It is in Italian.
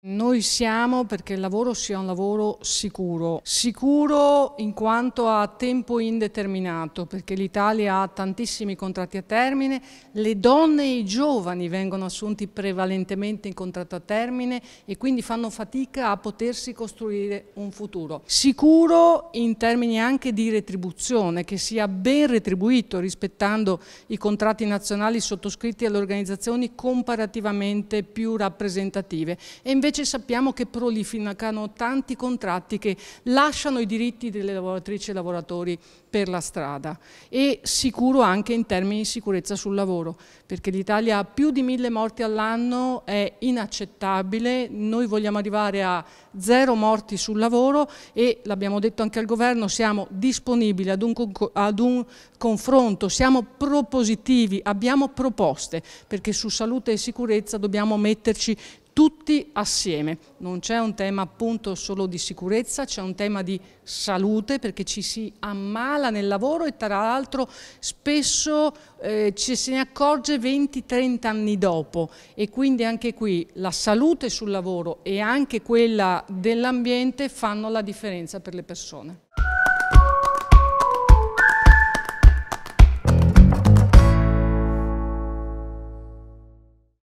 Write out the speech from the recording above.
Noi siamo perché il lavoro sia un lavoro sicuro, sicuro in quanto a tempo indeterminato, perché l'Italia ha tantissimi contratti a termine, le donne e i giovani vengono assunti prevalentemente in contratto a termine e quindi fanno fatica a potersi costruire un futuro. Sicuro in termini anche di retribuzione, che sia ben retribuito rispettando i contratti nazionali sottoscritti alle organizzazioni comparativamente più rappresentative E invece Invece sappiamo che prolificano tanti contratti che lasciano i diritti delle lavoratrici e lavoratori per la strada e sicuro anche in termini di sicurezza sul lavoro, perché l'Italia ha più di mille morti all'anno, è inaccettabile, noi vogliamo arrivare a zero morti sul lavoro e l'abbiamo detto anche al governo, siamo disponibili ad un, ad un confronto, siamo propositivi, abbiamo proposte, perché su salute e sicurezza dobbiamo metterci tutti assieme. Non c'è un tema appunto solo di sicurezza, c'è un tema di salute perché ci si ammala nel lavoro e tra l'altro spesso eh, ci se ne accorge 20-30 anni dopo e quindi anche qui la salute sul lavoro e anche quella dell'ambiente fanno la differenza per le persone.